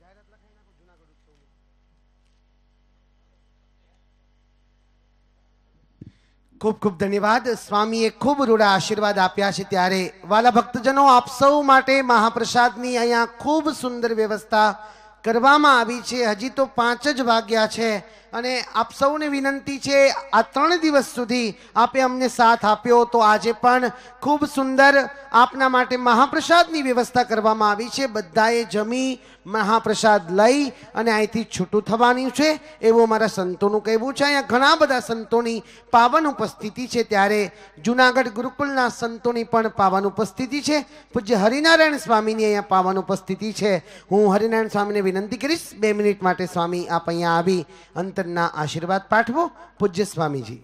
જાહેરાત લખાઈ નાખો જુનાગઢ ઉત્સવની ખૂબ ખૂબ ધન્યવાદ સ્વામીએ ખૂબ રૂડા આશીર્વાદ આપ્યા છે ત્યારે વાલા ભક્તજનો આપ સૌ માટે મહાપ્રસાદની અહીંયા ખૂબ સુંદર વ્યવસ્થા કરવામાં આવી છે હજી તો પાંચ જ વાગ્યા છે અને આપ સૌને વિનંતી છે આ ત્રણ દિવસ સુધી આપે અમને સાથ આપ્યો તો આજે પણ ખૂબ સુંદર આપના માટે મહાપ્રસાદની વ્યવસ્થા કરવામાં આવી છે બધાએ જમી મહાપ્રસાદ લઈ અને અહીંથી છૂટું થવાનું છે એવું મારા સંતોનું કહેવું છે અહીંયા ઘણા બધા સંતોની પાવન ઉપસ્થિતિ છે ત્યારે જુનાગઢ ગુરુકુલના સંતોની પણ પાવન ઉપસ્થિતિ છે પૂજ્ય હરિનારાયણ સ્વામીની અહીંયા પાવન ઉપસ્થિતિ છે હું હરિનારાયણ સ્વામીને વિનંતી કરીશ બે મિનિટ માટે સ્વામી આપ અહીંયા આવી અંતર જગતના આશીર્વાદ પાઠવો પૂજ્ય સ્વામીજી